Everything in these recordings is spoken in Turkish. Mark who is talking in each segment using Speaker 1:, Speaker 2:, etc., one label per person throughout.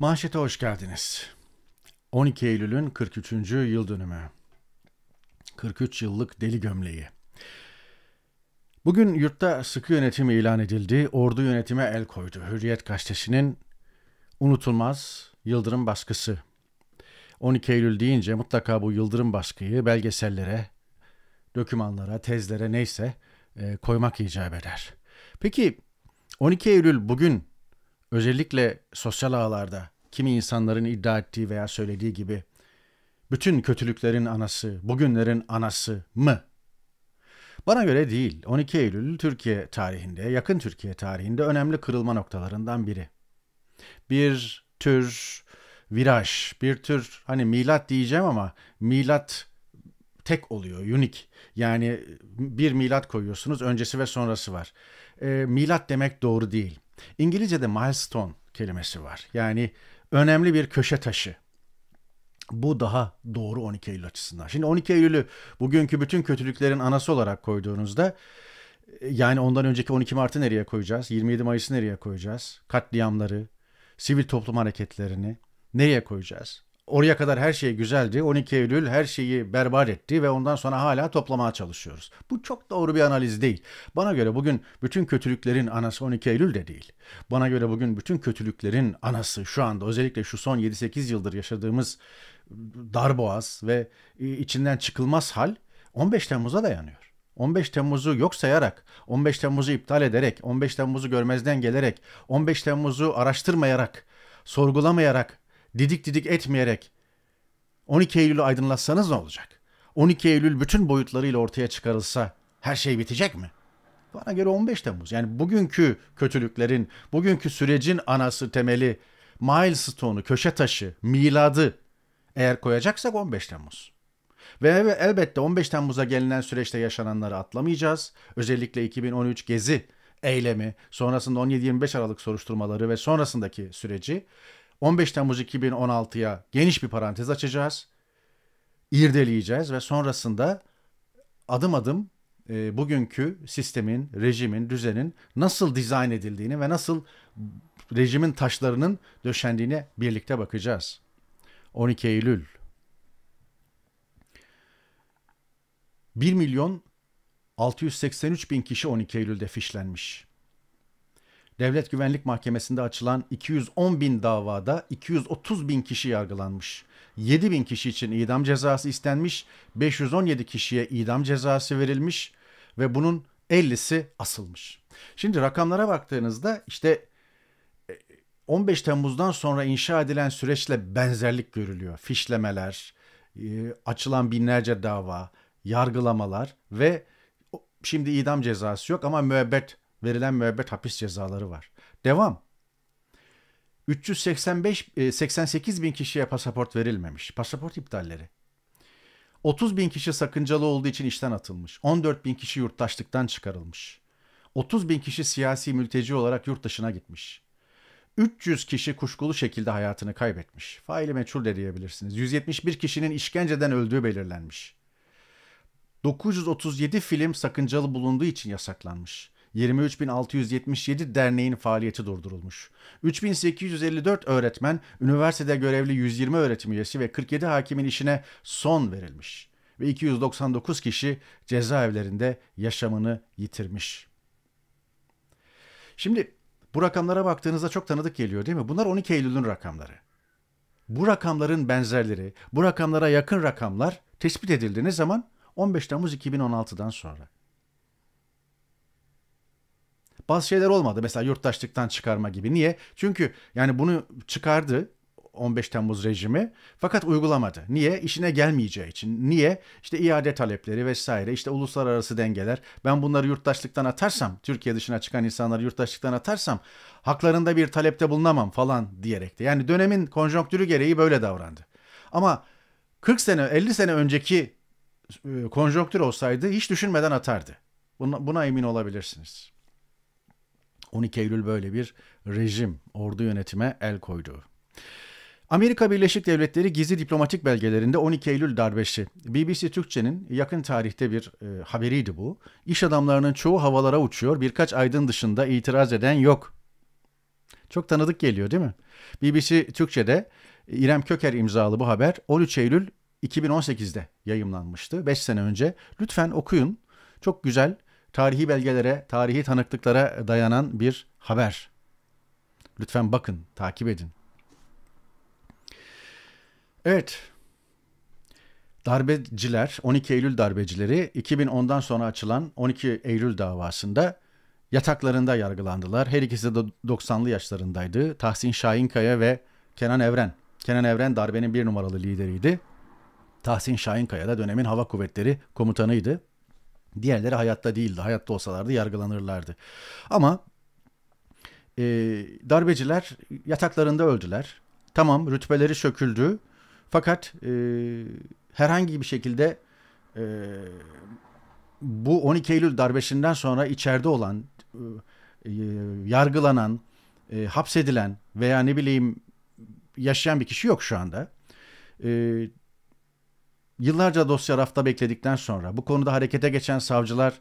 Speaker 1: Manşete hoş geldiniz. 12 Eylül'ün 43. yıl dönümü. 43 yıllık deli gömleği. Bugün yurtta sıkı yönetim ilan edildi, ordu yönetime el koydu. Hürriyet gazetesinin unutulmaz Yıldırım baskısı. 12 Eylül deyince mutlaka bu Yıldırım baskıyı belgesellere, dokümanlara, tezlere neyse e, koymak icap eder. Peki 12 Eylül bugün özellikle sosyal ağlarda kimi insanların iddia ettiği veya söylediği gibi bütün kötülüklerin anası, bugünlerin anası mı? Bana göre değil. 12 Eylül Türkiye tarihinde, yakın Türkiye tarihinde önemli kırılma noktalarından biri. Bir tür viraj, bir tür hani milat diyeceğim ama milat tek oluyor, unik. Yani bir milat koyuyorsunuz, öncesi ve sonrası var. E, milat demek doğru değil. İngilizce'de milestone kelimesi var. Yani önemli bir köşe taşı. Bu daha doğru 12 Eylül açısından. Şimdi 12 Eylül'ü bugünkü bütün kötülüklerin anası olarak koyduğunuzda e, yani ondan önceki 12 Mart'ı nereye koyacağız? 27 Mayıs'ı nereye koyacağız? Katliamları, sivil toplum hareketlerini nereye koyacağız? Oraya kadar her şey güzeldi. 12 Eylül her şeyi berbat etti ve ondan sonra hala toplamaya çalışıyoruz. Bu çok doğru bir analiz değil. Bana göre bugün bütün kötülüklerin anası 12 Eylül de değil. Bana göre bugün bütün kötülüklerin anası şu anda özellikle şu son 7-8 yıldır yaşadığımız darboğaz ve e, içinden çıkılmaz hal 15 Temmuz'a dayanıyor. 15 Temmuz'u yok sayarak, 15 Temmuz'u iptal ederek, 15 Temmuz'u görmezden gelerek, 15 Temmuz'u araştırmayarak, sorgulamayarak didik didik etmeyerek 12 Eylül'ü aydınlatsanız ne olacak? 12 Eylül bütün boyutlarıyla ortaya çıkarılsa her şey bitecek mi? Bana göre 15 Temmuz. Yani bugünkü kötülüklerin, bugünkü sürecin anası, temeli, milestone'u, köşe taşı, miladı eğer koyacaksak 15 Temmuz. Ve elbette 15 Temmuz'a gelinen süreçte yaşananları atlamayacağız. Özellikle 2013 Gezi eylemi, sonrasında 17-25 Aralık soruşturmaları ve sonrasındaki süreci 15 Temmuz 2016'ya geniş bir parantez açacağız. İrdeleyeceğiz ve sonrasında adım adım e, bugünkü sistemin, rejimin, düzenin nasıl dizayn edildiğini ve nasıl rejimin taşlarının döşendiğini birlikte bakacağız. 12 Eylül 1 milyon 683 bin kişi 12 Eylül'de fişlenmiş. Devlet Güvenlik Mahkemesi'nde açılan 210 bin davada 230 bin kişi yargılanmış. 7 bin kişi için idam cezası istenmiş, 517 kişiye idam cezası verilmiş ve bunun 50'si asılmış. Şimdi rakamlara baktığınızda işte 15 e, Temmuz'dan sonra inşa edilen süreçle benzerlik görülüyor. Fişlemeler, e, açılan binlerce dava, yargılamalar ve şimdi idam cezası yok ama müebbet verilen müebbet hapis cezaları var. Devam. 385 88 e, bin kişiye pasaport verilmemiş. Pasaport iptalleri. 30 bin kişi sakıncalı olduğu için işten atılmış. 14 bin kişi yurttaşlıktan çıkarılmış. 30 bin kişi siyasi mülteci olarak yurt dışına gitmiş. 300 kişi kuşkulu şekilde hayatını kaybetmiş. Faili meçhul de diyebilirsiniz. 171 kişinin işkenceden öldüğü belirlenmiş. 937 film sakıncalı bulunduğu için yasaklanmış. 23.677 derneğin faaliyeti durdurulmuş. 3854 öğretmen, üniversitede görevli 120 öğretim üyesi ve 47 hakimin işine son verilmiş ve 299 kişi cezaevlerinde yaşamını yitirmiş. Şimdi bu rakamlara baktığınızda çok tanıdık geliyor değil mi? Bunlar 12 Eylül'ün rakamları. Bu rakamların benzerleri, bu rakamlara yakın rakamlar tespit edildiğiniz zaman 15 Temmuz 2016'dan sonra bazı şeyler olmadı. Mesela yurttaşlıktan çıkarma gibi. Niye? Çünkü yani bunu çıkardı 15 Temmuz rejimi fakat uygulamadı. Niye? İşine gelmeyeceği için. Niye? İşte iade talepleri vesaire, işte uluslararası dengeler. Ben bunları yurttaşlıktan atarsam, Türkiye dışına çıkan insanları yurttaşlıktan atarsam haklarında bir talepte bulunamam falan diyerek de. Yani dönemin konjonktürü gereği böyle davrandı. Ama 40 sene, 50 sene önceki e, konjonktür olsaydı hiç düşünmeden atardı. Buna, buna emin olabilirsiniz. 12 Eylül böyle bir rejim, ordu yönetime el koydu. Amerika Birleşik Devletleri gizli diplomatik belgelerinde 12 Eylül darbesi. BBC Türkçe'nin yakın tarihte bir e, haberiydi bu. İş adamlarının çoğu havalara uçuyor. Birkaç aydın dışında itiraz eden yok. Çok tanıdık geliyor değil mi? BBC Türkçe'de e, İrem Köker imzalı bu haber 13 Eylül 2018'de yayımlanmıştı. 5 sene önce. Lütfen okuyun. Çok güzel tarihi belgelere, tarihi tanıklıklara dayanan bir haber. Lütfen bakın, takip edin. Evet. Darbeciler, 12 Eylül darbecileri 2010'dan sonra açılan 12 Eylül davasında yataklarında yargılandılar. Her ikisi de 90'lı yaşlarındaydı. Tahsin Şahinkaya ve Kenan Evren. Kenan Evren darbenin bir numaralı lideriydi. Tahsin Şahinkaya da dönemin hava kuvvetleri komutanıydı. Diğerleri hayatta değildi. Hayatta olsalardı yargılanırlardı. Ama e, darbeciler yataklarında öldüler. Tamam rütbeleri söküldü. Fakat e, herhangi bir şekilde e, bu 12 Eylül darbesinden sonra içeride olan, e, e, yargılanan, e, hapsedilen veya ne bileyim yaşayan bir kişi yok şu anda. E, Yıllarca dosya rafta bekledikten sonra bu konuda harekete geçen savcılar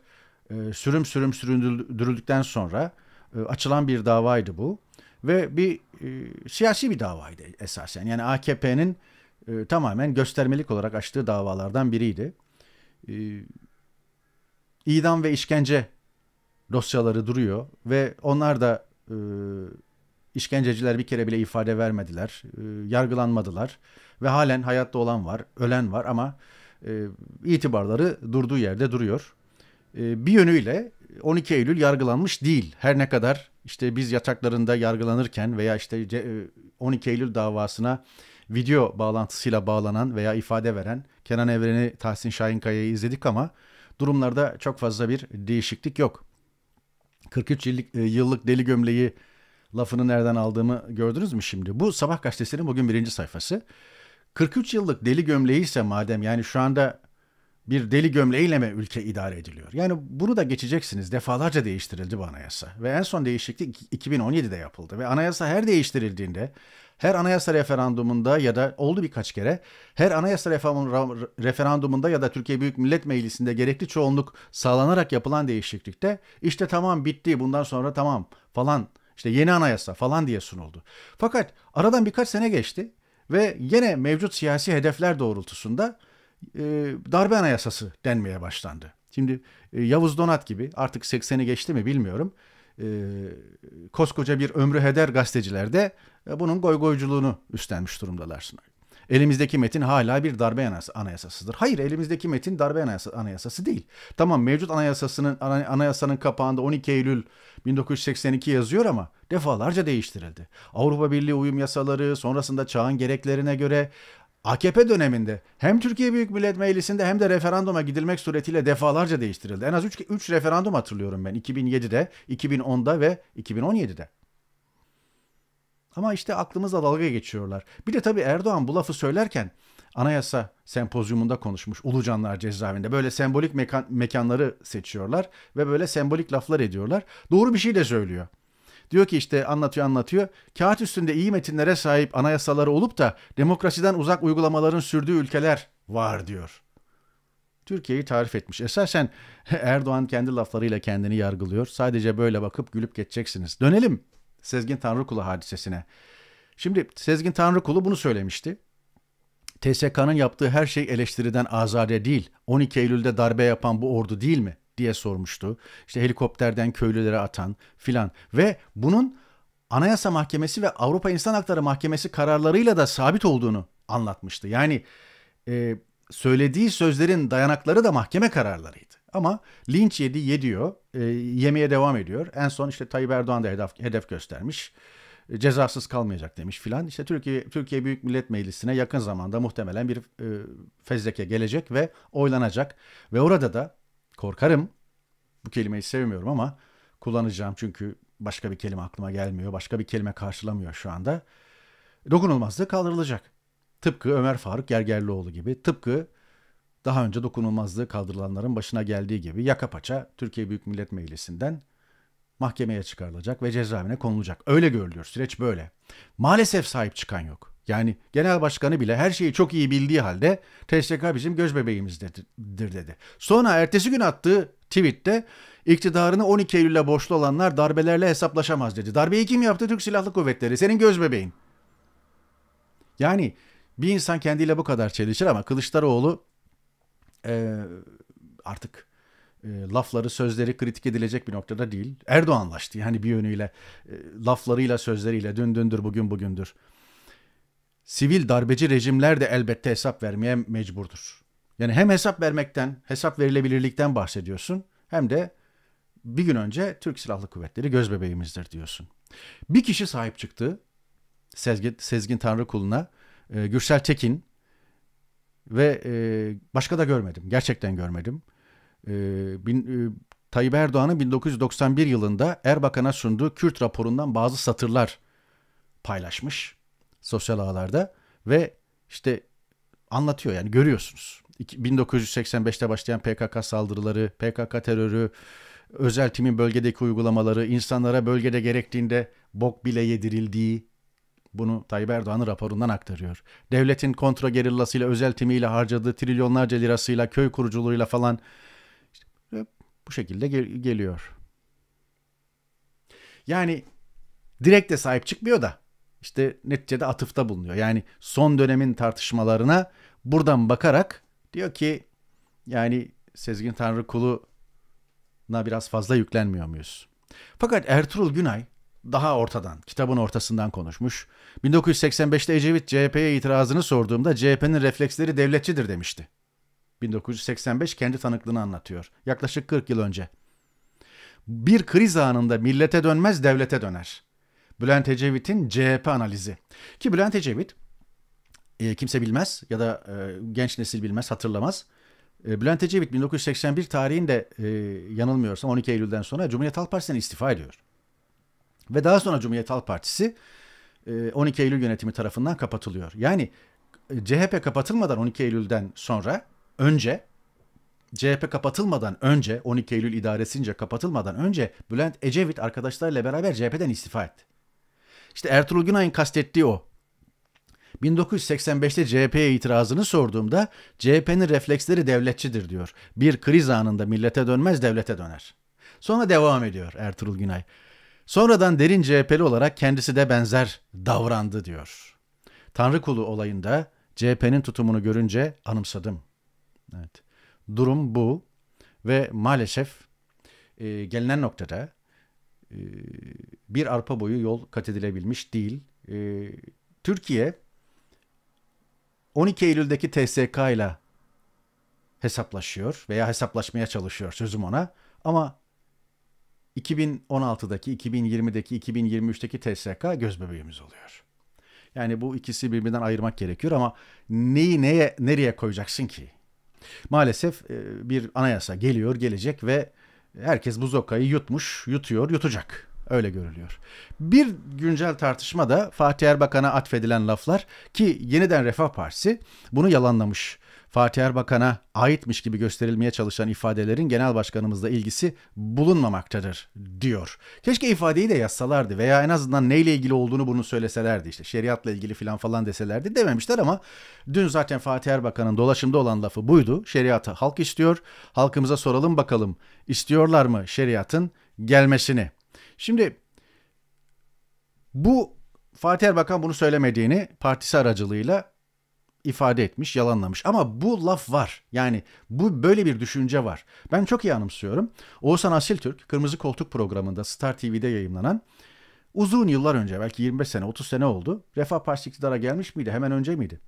Speaker 1: e, sürüm sürüm süründürüldükten sonra e, açılan bir davaydı bu ve bir e, siyasi bir davaydı esasen. Yani AKP'nin e, tamamen göstermelik olarak açtığı davalardan biriydi. E, idam ve işkence dosyaları duruyor ve onlar da e, İşkenceciler bir kere bile ifade vermediler, e, yargılanmadılar ve halen hayatta olan var, ölen var ama e, itibarları durduğu yerde duruyor. E, bir yönüyle 12 Eylül yargılanmış değil. Her ne kadar işte biz yataklarında yargılanırken veya işte 12 Eylül davasına video bağlantısıyla bağlanan veya ifade veren Kenan Evren'i Tahsin Şahinkaya'yı izledik ama durumlarda çok fazla bir değişiklik yok. 43 yıllık, yıllık deli gömleği lafını nereden aldığımı gördünüz mü şimdi? Bu Sabah gazetesinin bugün birinci sayfası. 43 yıllık deli gömleği ise madem yani şu anda bir deli gömleğiyle mi ülke idare ediliyor? Yani bunu da geçeceksiniz. Defalarca değiştirildi bu anayasa. Ve en son değişiklik 2017'de yapıldı. Ve anayasa her değiştirildiğinde, her anayasa referandumunda ya da oldu birkaç kere, her anayasa referandumunda ya da Türkiye Büyük Millet Meclisi'nde gerekli çoğunluk sağlanarak yapılan değişiklikte, işte tamam bitti bundan sonra tamam falan işte yeni anayasa falan diye sunuldu. Fakat aradan birkaç sene geçti ve yine mevcut siyasi hedefler doğrultusunda e, darbe anayasası denmeye başlandı. Şimdi e, Yavuz Donat gibi artık 80'i geçti mi bilmiyorum. E, koskoca bir ömrü heder gazeteciler de e, bunun goygoyculuğunu üstlenmiş durumdalar. Elimizdeki metin hala bir darbe anayasasıdır. Hayır elimizdeki metin darbe anayasası değil. Tamam mevcut anayasasının anayasanın kapağında 12 Eylül 1982 yazıyor ama defalarca değiştirildi. Avrupa Birliği uyum yasaları sonrasında çağın gereklerine göre AKP döneminde hem Türkiye Büyük Millet Meclisi'nde hem de referanduma gidilmek suretiyle defalarca değiştirildi. En az 3 referandum hatırlıyorum ben 2007'de, 2010'da ve 2017'de. Ama işte aklımızla dalga geçiyorlar. Bir de tabii Erdoğan bu lafı söylerken anayasa sempozyumunda konuşmuş Ulucanlar cezaevinde. Böyle sembolik mekan, mekanları seçiyorlar ve böyle sembolik laflar ediyorlar. Doğru bir şey de söylüyor. Diyor ki işte anlatıyor anlatıyor. Kağıt üstünde iyi metinlere sahip anayasaları olup da demokrasiden uzak uygulamaların sürdüğü ülkeler var diyor. Türkiye'yi tarif etmiş. Esasen Erdoğan kendi laflarıyla kendini yargılıyor. Sadece böyle bakıp gülüp geçeceksiniz. Dönelim Sezgin Tanrıkulu hadisesine. Şimdi Sezgin Tanrıkulu bunu söylemişti. TSK'nın yaptığı her şey eleştiriden azade değil. 12 Eylül'de darbe yapan bu ordu değil mi diye sormuştu. İşte helikopterden köylülere atan filan ve bunun Anayasa Mahkemesi ve Avrupa İnsan Hakları Mahkemesi kararlarıyla da sabit olduğunu anlatmıştı. Yani e, söylediği sözlerin dayanakları da mahkeme kararlarıydı. Ama linç yedi yediyor. E, yemeye devam ediyor. En son işte Tayyip Erdoğan da hedef, hedef göstermiş. E, cezasız kalmayacak demiş filan. İşte Türkiye Türkiye Büyük Millet Meclisi'ne yakın zamanda muhtemelen bir e, fezleke gelecek ve oylanacak. Ve orada da korkarım bu kelimeyi sevmiyorum ama kullanacağım çünkü başka bir kelime aklıma gelmiyor. Başka bir kelime karşılamıyor şu anda. Dokunulmazlığı kaldırılacak. Tıpkı Ömer Faruk Gergerlioğlu gibi, tıpkı daha önce dokunulmazlığı kaldırılanların başına geldiği gibi yaka paça Türkiye Büyük Millet Meclisi'nden mahkemeye çıkarılacak ve cezaevine konulacak. Öyle görülüyor süreç böyle. Maalesef sahip çıkan yok. Yani genel başkanı bile her şeyi çok iyi bildiği halde TSK bizim göz bebeğimizdir dedi. Sonra ertesi gün attığı tweette iktidarını 12 Eylül'le borçlu olanlar darbelerle hesaplaşamaz dedi. Darbeyi kim yaptı? Türk Silahlı Kuvvetleri. Senin göz bebeğin. Yani bir insan kendiyle bu kadar çelişir ama Kılıçdaroğlu e, artık e, lafları, sözleri kritik edilecek bir noktada değil. Erdoğanlaştı yani bir yönüyle. E, laflarıyla, sözleriyle dün dündür, bugün bugündür. Sivil darbeci rejimler de elbette hesap vermeye mecburdur. Yani hem hesap vermekten, hesap verilebilirlikten bahsediyorsun hem de bir gün önce Türk Silahlı Kuvvetleri gözbebeğimizdir diyorsun. Bir kişi sahip çıktı Sezgin, Sezgin Tanrıkulu'na. E, Gürsel Tekin ve e, başka da görmedim. Gerçekten görmedim. E, bin, e, Tayyip Erdoğan'ın 1991 yılında Erbakan'a sunduğu Kürt raporundan bazı satırlar paylaşmış sosyal ağlarda ve işte anlatıyor yani görüyorsunuz. 1985'te başlayan PKK saldırıları, PKK terörü, özel timin bölgedeki uygulamaları, insanlara bölgede gerektiğinde bok bile yedirildiği, bunu Tayyip Erdoğan'ın raporundan aktarıyor. Devletin kontra gerillasıyla, özel timiyle harcadığı trilyonlarca lirasıyla, köy kuruculuğuyla falan işte bu şekilde gel- geliyor. Yani direkt de sahip çıkmıyor da işte neticede atıfta bulunuyor. Yani son dönemin tartışmalarına buradan bakarak diyor ki yani Sezgin Tanrı kulu'na biraz fazla yüklenmiyor muyuz? Fakat Ertuğrul Günay daha ortadan, kitabın ortasından konuşmuş. 1985'te Ecevit CHP'ye itirazını sorduğumda CHP'nin refleksleri devletçidir demişti. 1985 kendi tanıklığını anlatıyor. Yaklaşık 40 yıl önce. Bir kriz anında millete dönmez devlete döner. Bülent Ecevit'in CHP analizi. Ki Bülent Ecevit e, kimse bilmez ya da e, genç nesil bilmez, hatırlamaz. E, Bülent Ecevit 1981 tarihinde yanılmıyorsam 12 Eylül'den sonra Cumhuriyet Halk Partisi'nden istifa ediyor. Ve daha sonra Cumhuriyet Halk Partisi 12 e, Eylül yönetimi tarafından kapatılıyor. Yani e, CHP kapatılmadan 12 Eylül'den sonra önce CHP kapatılmadan önce 12 Eylül idaresince kapatılmadan önce Bülent Ecevit arkadaşlarıyla beraber CHP'den istifa etti. İşte Ertuğrul Günay'ın kastettiği o. 1985'te CHP'ye itirazını sorduğumda CHP'nin refleksleri devletçidir diyor. Bir kriz anında millete dönmez devlete döner. Sonra devam ediyor Ertuğrul Günay. Sonradan derin CHP'li olarak kendisi de benzer davrandı diyor. Tanrı kulu olayında CHP'nin tutumunu görünce anımsadım. Evet. Durum bu ve maalesef e, gelinen noktada e, bir arpa boyu yol kat edilebilmiş değil. E, Türkiye 12 Eylül'deki TSK ile hesaplaşıyor veya hesaplaşmaya çalışıyor sözüm ona. Ama 2016'daki, 2020'deki, 2023'teki TSK göz bebeğimiz oluyor. Yani bu ikisi birbirinden ayırmak gerekiyor ama neyi neye nereye koyacaksın ki? Maalesef e, bir anayasa geliyor, gelecek ve herkes bu zokayı yutmuş, yutuyor, yutacak. Öyle görülüyor. Bir güncel tartışma da Fatih Erbakan'a atfedilen laflar ki yeniden Refah Partisi bunu yalanlamış. Fatih Erbakan'a aitmiş gibi gösterilmeye çalışan ifadelerin genel başkanımızla ilgisi bulunmamaktadır diyor. Keşke ifadeyi de yazsalardı veya en azından neyle ilgili olduğunu bunu söyleselerdi işte şeriatla ilgili filan falan deselerdi dememişler ama dün zaten Fatih Erbakan'ın dolaşımda olan lafı buydu. Şeriatı halk istiyor. Halkımıza soralım bakalım istiyorlar mı şeriatın gelmesini. Şimdi bu Fatih Erbakan bunu söylemediğini partisi aracılığıyla ifade etmiş, yalanlamış. Ama bu laf var. Yani bu böyle bir düşünce var. Ben çok iyi anımsıyorum. Oğuzhan Asiltürk, Kırmızı Koltuk programında Star TV'de yayınlanan uzun yıllar önce, belki 25 sene, 30 sene oldu. Refah Partisi iktidara gelmiş miydi? Hemen önce miydi?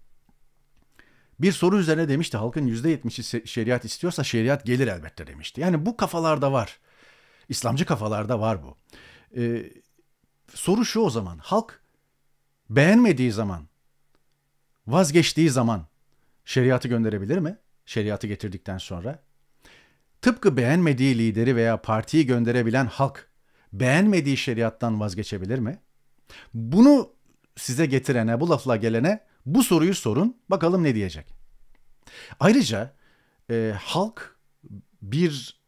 Speaker 1: Bir soru üzerine demişti halkın %70'i şeriat istiyorsa şeriat gelir elbette demişti. Yani bu kafalarda var. İslamcı kafalarda var bu. Ee, soru şu o zaman. Halk beğenmediği zaman vazgeçtiği zaman şeriatı gönderebilir mi? Şeriatı getirdikten sonra. Tıpkı beğenmediği lideri veya partiyi gönderebilen halk beğenmediği şeriattan vazgeçebilir mi? Bunu size getirene, bu lafla gelene bu soruyu sorun. Bakalım ne diyecek. Ayrıca e, halk bir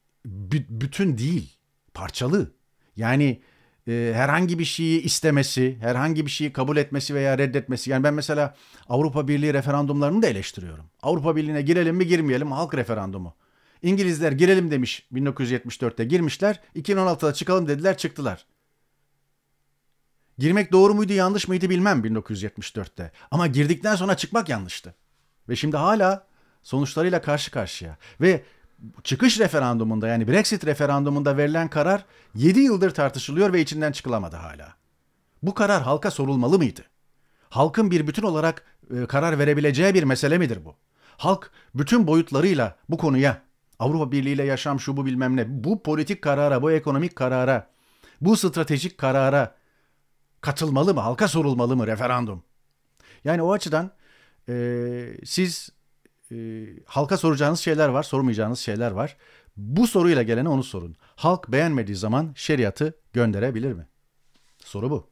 Speaker 1: bütün değil, parçalı. Yani e, herhangi bir şeyi istemesi, herhangi bir şeyi kabul etmesi veya reddetmesi. Yani ben mesela Avrupa Birliği referandumlarını da eleştiriyorum. Avrupa Birliği'ne girelim mi girmeyelim halk referandumu. İngilizler girelim demiş 1974'te girmişler. 2016'da çıkalım dediler çıktılar. Girmek doğru muydu yanlış mıydı bilmem 1974'te. Ama girdikten sonra çıkmak yanlıştı. Ve şimdi hala sonuçlarıyla karşı karşıya. Ve çıkış referandumunda yani Brexit referandumunda verilen karar 7 yıldır tartışılıyor ve içinden çıkılamadı hala. Bu karar halka sorulmalı mıydı? Halkın bir bütün olarak e, karar verebileceği bir mesele midir bu? Halk bütün boyutlarıyla bu konuya Avrupa Birliği ile yaşam şu bu bilmem ne bu politik karara, bu ekonomik karara, bu stratejik karara katılmalı mı? Halka sorulmalı mı referandum? Yani o açıdan e, siz ee, halka soracağınız şeyler var, sormayacağınız şeyler var. Bu soruyla gelene onu sorun. Halk beğenmediği zaman şeriatı gönderebilir mi? Soru bu.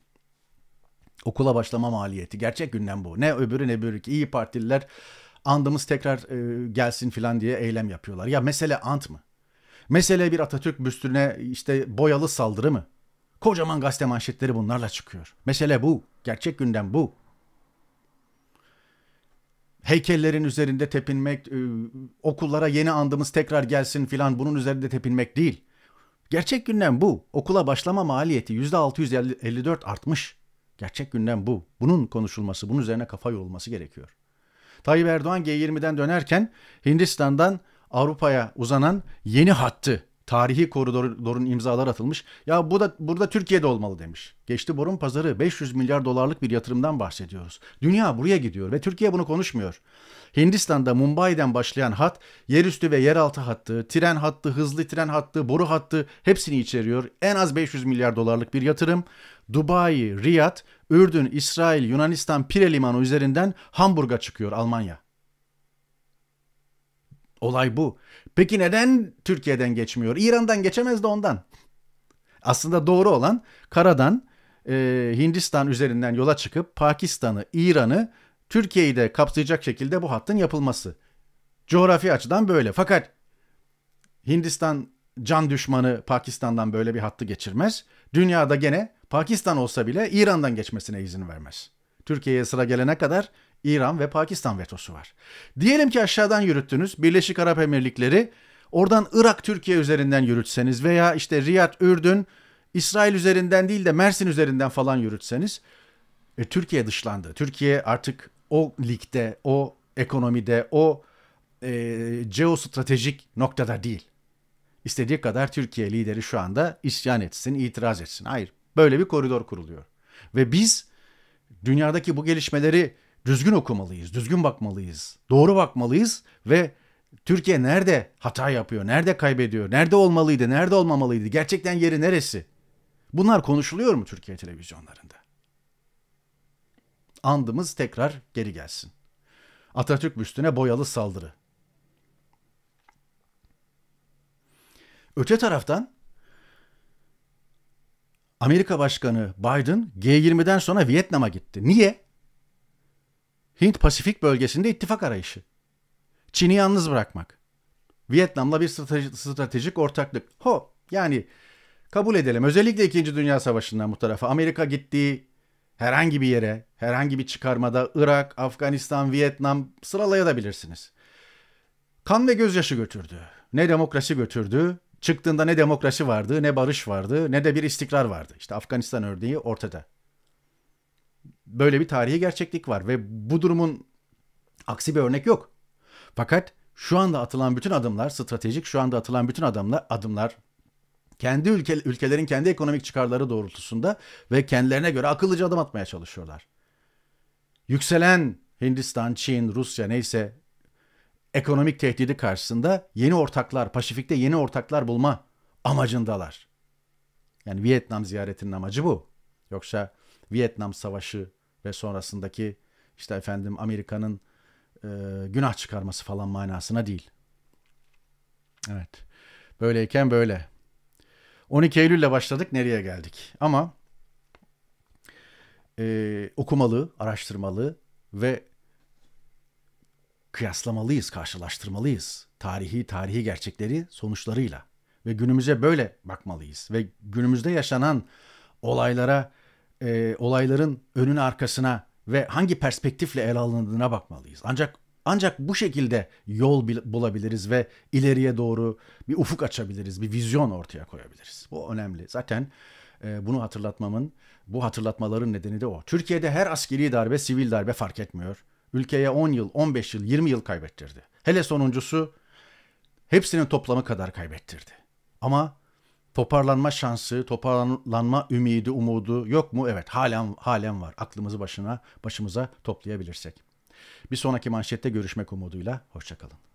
Speaker 1: Okula başlama maliyeti. Gerçek gündem bu. Ne öbürü ne öbürü. iyi Partililer andımız tekrar e, gelsin filan diye eylem yapıyorlar. Ya mesele ant mı? Mesele bir Atatürk büstüne işte boyalı saldırı mı? Kocaman gazete manşetleri bunlarla çıkıyor. Mesele bu. Gerçek gündem bu heykellerin üzerinde tepinmek, e, okullara yeni andımız tekrar gelsin filan bunun üzerinde tepinmek değil. Gerçek gündem bu. Okula başlama maliyeti %654 artmış. Gerçek gündem bu. Bunun konuşulması, bunun üzerine kafa yorulması gerekiyor. Tayyip Erdoğan G20'den dönerken Hindistan'dan Avrupa'ya uzanan yeni hattı tarihi koridorun imzalar atılmış. Ya bu da burada Türkiye'de olmalı demiş. Geçti borun pazarı 500 milyar dolarlık bir yatırımdan bahsediyoruz. Dünya buraya gidiyor ve Türkiye bunu konuşmuyor. Hindistan'da Mumbai'den başlayan hat, yerüstü ve yeraltı hattı, tren hattı, hızlı tren hattı, boru hattı hepsini içeriyor. En az 500 milyar dolarlık bir yatırım. Dubai, Riyad, Ürdün, İsrail, Yunanistan, Pire Limanı üzerinden Hamburg'a çıkıyor Almanya. Olay bu. Peki neden Türkiye'den geçmiyor? İran'dan geçemez de ondan. Aslında doğru olan karadan e, Hindistan üzerinden yola çıkıp Pakistan'ı, İran'ı, Türkiye'yi de kapsayacak şekilde bu hattın yapılması. Coğrafi açıdan böyle. Fakat Hindistan can düşmanı Pakistan'dan böyle bir hattı geçirmez. Dünyada gene Pakistan olsa bile İran'dan geçmesine izin vermez. Türkiye'ye sıra gelene kadar İran ve Pakistan vetosu var. Diyelim ki aşağıdan yürüttünüz Birleşik Arap Emirlikleri, oradan Irak Türkiye üzerinden yürütseniz veya işte Riyad Ürdün İsrail üzerinden değil de Mersin üzerinden falan yürütseniz e, Türkiye dışlandı. Türkiye artık o ligde, o ekonomide, o e, jeostratejik noktada değil. İstediği kadar Türkiye lideri şu anda isyan etsin, itiraz etsin. Hayır, böyle bir koridor kuruluyor. Ve biz dünyadaki bu gelişmeleri düzgün okumalıyız, düzgün bakmalıyız, doğru bakmalıyız ve Türkiye nerede hata yapıyor, nerede kaybediyor, nerede olmalıydı, nerede olmamalıydı, gerçekten yeri neresi? Bunlar konuşuluyor mu Türkiye televizyonlarında? Andımız tekrar geri gelsin. Atatürk üstüne boyalı saldırı. Öte taraftan Amerika Başkanı Biden G20'den sonra Vietnam'a gitti. Niye? Hint-Pasifik bölgesinde ittifak arayışı. Çin'i yalnız bırakmak. Vietnam'la bir strateji, stratejik ortaklık. Ho yani kabul edelim. Özellikle 2. Dünya Savaşı'ndan bu tarafa Amerika gittiği herhangi bir yere, herhangi bir çıkarmada Irak, Afganistan, Vietnam sıralayabilirsiniz. Kan ve gözyaşı götürdü. Ne demokrasi götürdü, çıktığında ne demokrasi vardı, ne barış vardı, ne de bir istikrar vardı. İşte Afganistan örneği ortada böyle bir tarihi gerçeklik var ve bu durumun aksi bir örnek yok. Fakat şu anda atılan bütün adımlar, stratejik şu anda atılan bütün adımlar, adımlar kendi ülke, ülkelerin kendi ekonomik çıkarları doğrultusunda ve kendilerine göre akıllıca adım atmaya çalışıyorlar. Yükselen Hindistan, Çin, Rusya neyse ekonomik tehdidi karşısında yeni ortaklar, Pasifik'te yeni ortaklar bulma amacındalar. Yani Vietnam ziyaretinin amacı bu. Yoksa Vietnam Savaşı ve sonrasındaki işte efendim Amerika'nın e, günah çıkarması falan manasına değil. Evet. Böyleyken böyle. 12 Eylül'le başladık nereye geldik? Ama e, okumalı, araştırmalı ve kıyaslamalıyız, karşılaştırmalıyız. Tarihi, tarihi gerçekleri sonuçlarıyla ve günümüze böyle bakmalıyız ve günümüzde yaşanan olaylara e, olayların önüne arkasına ve hangi perspektifle ele alındığına bakmalıyız. Ancak ancak bu şekilde yol bulabiliriz ve ileriye doğru bir ufuk açabiliriz, bir vizyon ortaya koyabiliriz. Bu önemli. Zaten bunu hatırlatmamın, bu hatırlatmaların nedeni de o. Türkiye'de her askeri darbe, sivil darbe fark etmiyor. Ülkeye 10 yıl, 15 yıl, 20 yıl kaybettirdi. Hele sonuncusu hepsinin toplamı kadar kaybettirdi. Ama toparlanma şansı, toparlanma ümidi, umudu yok mu? Evet, halen halen var. Aklımızı başına, başımıza toplayabilirsek. Bir sonraki manşette görüşmek umuduyla hoşçakalın.